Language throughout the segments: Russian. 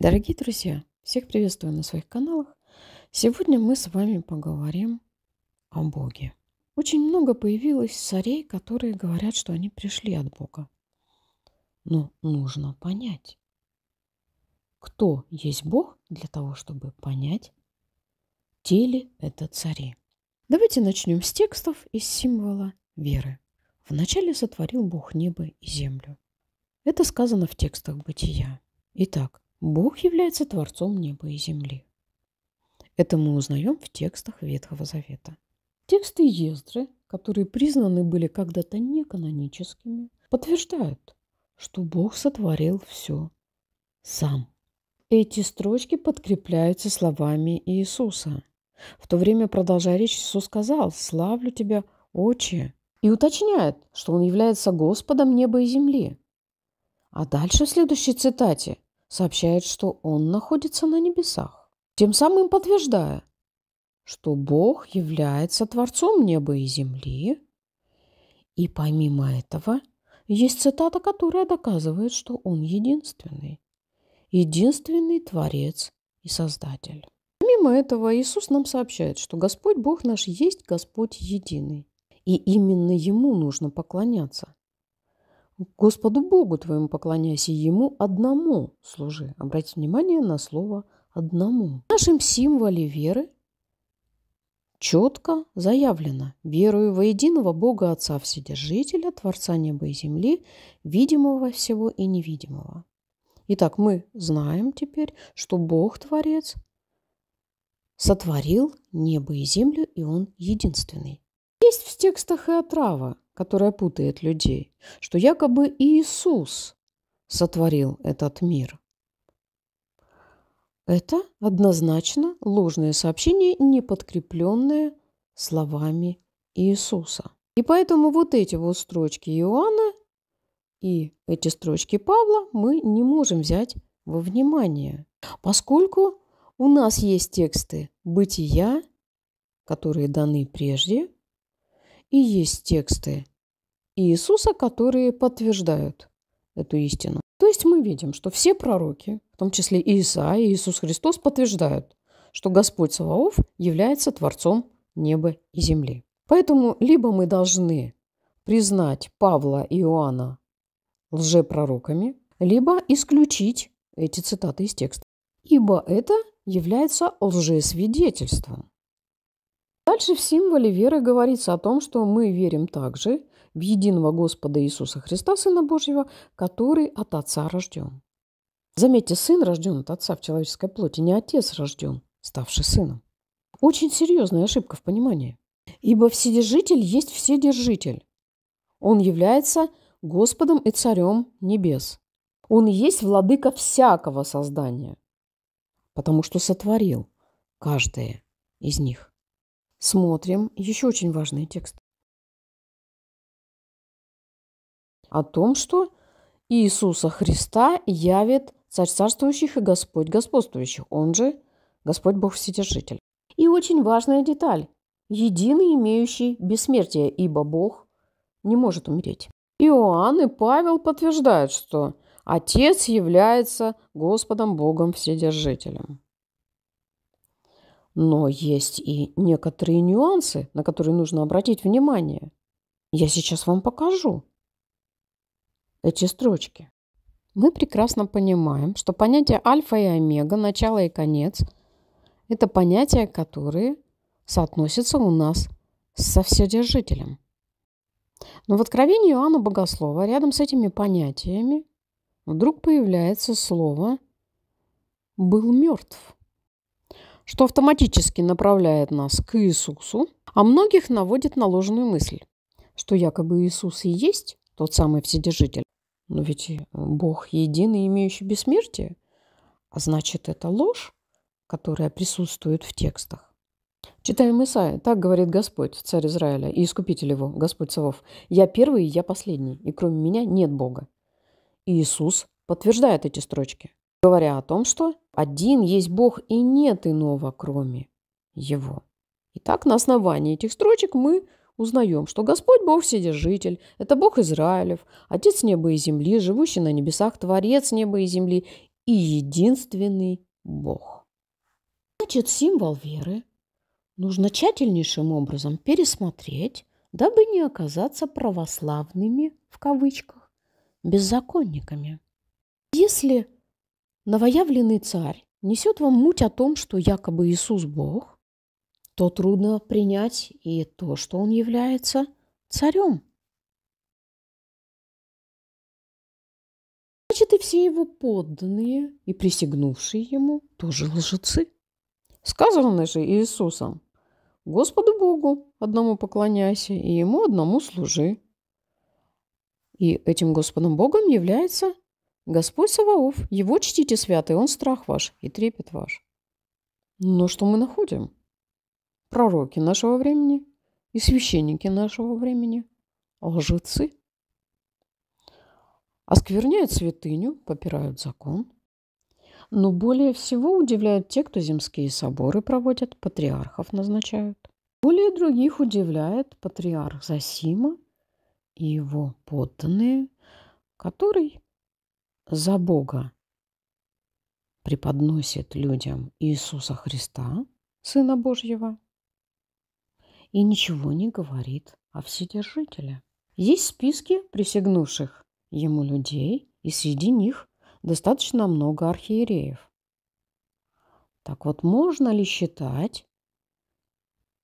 Дорогие друзья, всех приветствую на своих каналах. Сегодня мы с вами поговорим о Боге. Очень много появилось царей, которые говорят, что они пришли от Бога. Но нужно понять, кто есть Бог для того, чтобы понять, те ли это цари. Давайте начнем с текстов из символа веры. Вначале сотворил Бог небо и землю. Это сказано в текстах бытия. Итак, Бог является Творцом неба и земли. Это мы узнаем в текстах Ветхого Завета. Тексты Ездры, которые признаны были когда-то неканоническими, подтверждают, что Бог сотворил все сам. Эти строчки подкрепляются словами Иисуса. В то время, продолжая речь, Иисус сказал «Славлю тебя, Отче!» и уточняет, что Он является Господом неба и земли. А дальше в следующей цитате – сообщает, что он находится на небесах, тем самым подтверждая, что Бог является Творцом неба и земли. И помимо этого есть цитата, которая доказывает, что Он единственный, единственный Творец и Создатель. Помимо этого Иисус нам сообщает, что Господь Бог наш есть Господь единый, и именно Ему нужно поклоняться, Господу Богу твоему поклоняйся, ему одному служи. Обратите внимание на слово «одному». В нашем символе веры четко заявлено «Верую во единого Бога Отца Вседержителя, Творца неба и земли, видимого всего и невидимого». Итак, мы знаем теперь, что Бог Творец сотворил небо и землю, и Он единственный. Есть в текстах и отрава, которая путает людей, что якобы Иисус сотворил этот мир. Это однозначно ложное сообщение, не подкрепленное словами Иисуса. И поэтому вот эти вот строчки Иоанна и эти строчки Павла мы не можем взять во внимание, поскольку у нас есть тексты бытия, которые даны прежде, и есть тексты Иисуса, которые подтверждают эту истину. То есть мы видим, что все пророки, в том числе Иса, и Иисус Христос, подтверждают, что Господь Саваоф является Творцом неба и земли. Поэтому либо мы должны признать Павла и Иоанна лжепророками, либо исключить эти цитаты из текста. Ибо это является лжесвидетельством. Дальше в символе веры говорится о том, что мы верим также в единого Господа Иисуса Христа, Сына Божьего, который от Отца рожден. Заметьте, Сын рожден от Отца в человеческой плоти, не Отец рожден, ставший Сыном. Очень серьезная ошибка в понимании. Ибо Вседержитель есть Вседержитель. Он является Господом и Царем небес. Он есть владыка всякого создания, потому что сотворил каждое из них. Смотрим еще очень важный текст. о том, что Иисуса Христа явит царь царствующих и Господь господствующих, он же Господь Бог Вседержитель. И очень важная деталь – единый имеющий бессмертие, ибо Бог не может умереть. Иоанн и Павел подтверждают, что Отец является Господом Богом Вседержителем. Но есть и некоторые нюансы, на которые нужно обратить внимание. Я сейчас вам покажу эти строчки. Мы прекрасно понимаем, что понятия альфа и омега, начало и конец, это понятия, которые соотносятся у нас со вседержителем. Но в Откровении Иоанна Богослова рядом с этими понятиями вдруг появляется слово «был мертв», что автоматически направляет нас к Иисусу, а многих наводит на ложную мысль, что якобы Иисус и есть тот самый Вседержитель, но ну, ведь э, Бог единый, имеющий бессмертие. А значит, это ложь, которая присутствует в текстах. Читаем Исаия. Так говорит Господь, царь Израиля, и искупитель его, Господь Савов. «Я первый и я последний, и кроме меня нет Бога». И Иисус подтверждает эти строчки, говоря о том, что один есть Бог и нет иного, кроме Его. Итак, на основании этих строчек мы узнаем, что Господь Бог Вседержитель, это Бог Израилев, Отец неба и земли, живущий на небесах, Творец неба и земли и единственный Бог. Значит, символ веры нужно тщательнейшим образом пересмотреть, дабы не оказаться православными, в кавычках, беззаконниками. Если новоявленный царь несет вам муть о том, что якобы Иисус Бог – то трудно принять и то, что он является царем. Значит, и все его подданные и присягнувшие ему тоже лжецы. Сказано же Иисусом, Господу Богу одному поклоняйся и Ему одному служи. И этим Господом Богом является Господь Саваоф. Его чтите святый, Он страх ваш и трепет ваш. Но что мы находим? пророки нашего времени и священники нашего времени, лжецы. Оскверняют святыню, попирают закон. Но более всего удивляют те, кто земские соборы проводят, патриархов назначают. Более других удивляет патриарх Засима и его подданные, который за Бога преподносит людям Иисуса Христа, Сына Божьего, и ничего не говорит о Вседержителе. Есть списки присягнувших ему людей, и среди них достаточно много архиереев. Так вот, можно ли считать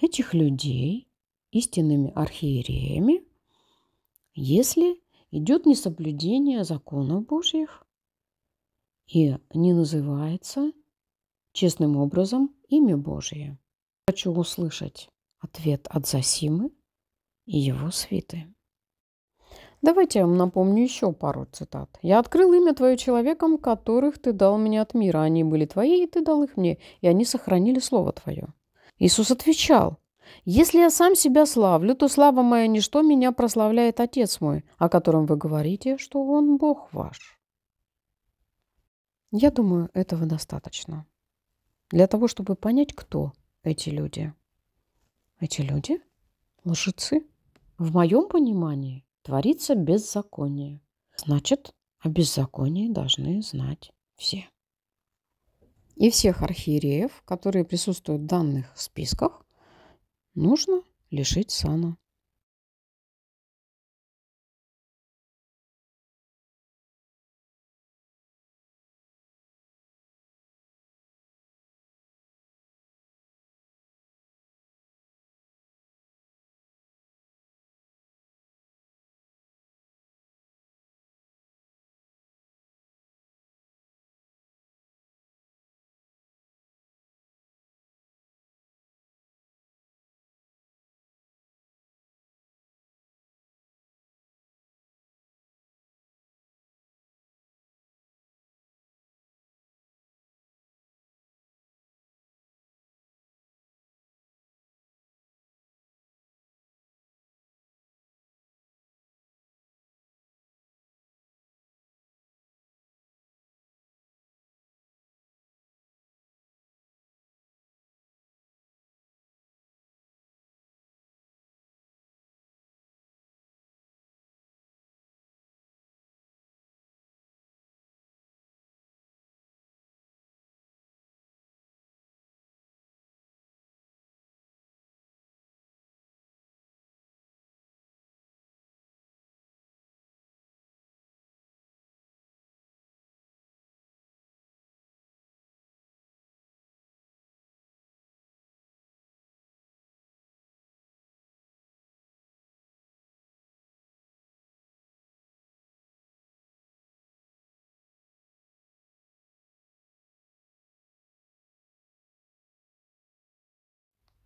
этих людей истинными архиереями, если идет несоблюдение законов Божьих и не называется честным образом имя Божье? Хочу услышать Ответ от Засимы и его свиты. Давайте я вам напомню еще пару цитат. «Я открыл имя твое человеком, которых ты дал мне от мира. Они были твои, и ты дал их мне, и они сохранили слово твое». Иисус отвечал, «Если я сам себя славлю, то слава моя ничто меня прославляет Отец мой, о котором вы говорите, что Он Бог ваш». Я думаю, этого достаточно для того, чтобы понять, кто эти люди – эти люди – лжецы. В моем понимании творится беззаконие. Значит, о беззаконии должны знать все. И всех архиереев, которые присутствуют в данных списках, нужно лишить сана.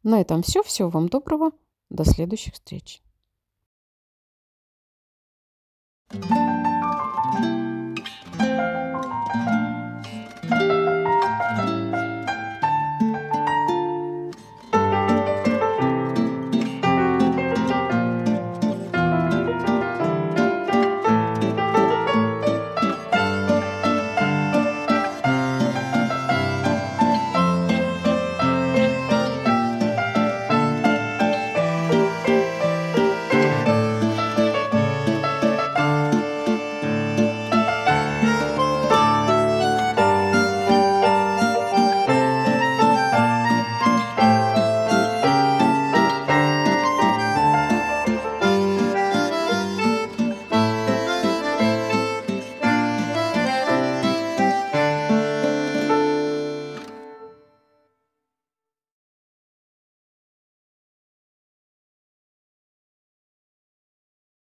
На этом все. Всего вам доброго. До следующих встреч. thank you